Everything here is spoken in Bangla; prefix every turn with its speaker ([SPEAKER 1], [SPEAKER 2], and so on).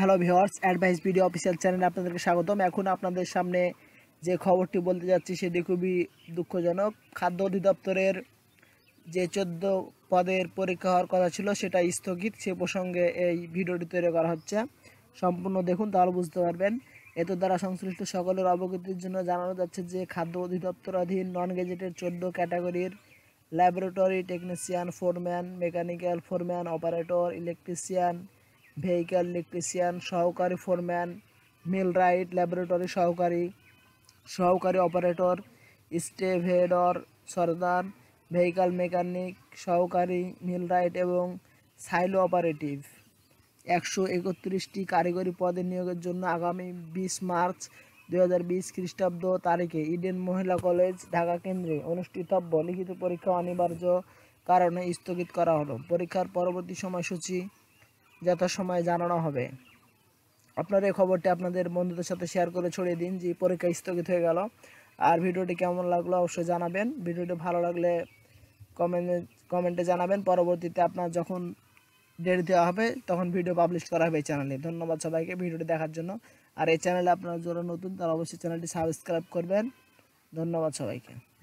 [SPEAKER 1] hello viewers advice video official চ্যানেলে আপনাদেরকে স্বাগতম এখন আপনাদের সামনে যে খবরটি বলতে যাচ্ছি সেটি খুবই দুঃখজনক খাদ্য অধিদপ্তরের যে চোদ্দ পদের পরীক্ষা হওয়ার কথা ছিল সেটা স্থগিত সে প্রসঙ্গে এই ভিডিওটি তৈরি করা হচ্ছে সম্পূর্ণ দেখুন তাহলে বুঝতে পারবেন এত দ্বারা সংশ্লিষ্ট সকলের অবগতির জন্য জানানো যাচ্ছে যে খাদ্য অধিদপ্তর অধীন নন গেজেটের চোদ্দ ক্যাটাগরির laboratory technician foreman mechanical foreman operator electrician vehicle electrician সহকারী ফোরম্যান মিল রাইট ল্যাবরেটরি সহকারী সহকারী অপারেটর স্টেভেডর সর্দার ভেহিক্যাল মেকানিক সহকারী মিল রাইট এবং সাইলো অপারেটিভ একশো একত্রিশটি কারিগরি পদে নিয়োগের জন্য আগামী বিশ মার্চ দু হাজার বিশ খ্রিস্টাব্দ তারিখে ইডেন মহিলা কলেজ ঢাকা কেন্দ্রে অনুষ্ঠিতব্য লিখিত পরীক্ষা অনিবার্য কারণে স্থগিত করা হলো পরীক্ষার পরবর্তী সময়সূচি যথাসময়ে জানানো হবে আপনার এই খবরটি আপনাদের বন্ধুদের সাথে শেয়ার করে ছড়িয়ে দিন যে পরীক্ষা স্থগিত হয়ে গেল আর ভিডিওটি কেমন লাগলো অবশ্যই জানাবেন ভিডিওটি ভালো লাগলে কমেন্টে কমেন্টে জানাবেন পরবর্তীতে আপনার যখন ডেট দেওয়া হবে তখন ভিডিও পাবলিশ করা হবে এই চ্যানেলে ধন্যবাদ সবাইকে ভিডিওটি দেখার জন্য আর এই চ্যানেলে আপনারা যারা নতুন তারা অবশ্যই চ্যানেলটি সাবস্ক্রাইব করবেন ধন্যবাদ সবাইকে